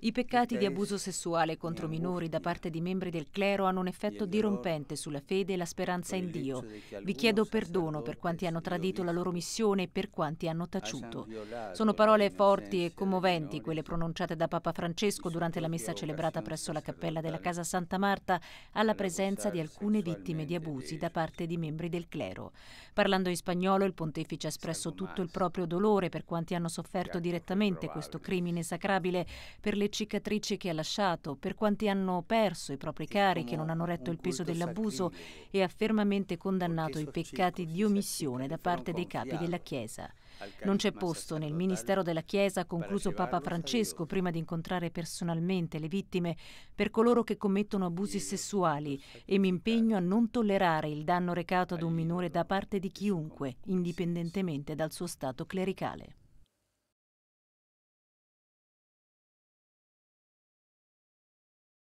I peccati di abuso sessuale contro minori da parte di membri del clero hanno un effetto dirompente sulla fede e la speranza in Dio. Vi chiedo perdono per quanti hanno tradito la loro missione e per quanti hanno taciuto. Sono parole forti e commoventi quelle pronunciate da Papa Francesco durante la messa celebrata presso la cappella della Casa Santa Marta alla presenza di alcune vittime di abusi da parte di membri del clero. Parlando in spagnolo, il pontefice ha espresso tutto il proprio dolore per quanti hanno sofferto direttamente questo crimine sacrabile per le cicatrici che ha lasciato, per quanti hanno perso i propri cari che non hanno retto il peso dell'abuso e ha fermamente condannato i peccati di omissione da parte dei capi della Chiesa. Non c'è posto nel Ministero della Chiesa, ha concluso Papa Francesco, prima di incontrare personalmente le vittime, per coloro che commettono abusi sessuali e mi impegno a non tollerare il danno recato ad un minore da parte di chiunque, indipendentemente dal suo stato clericale.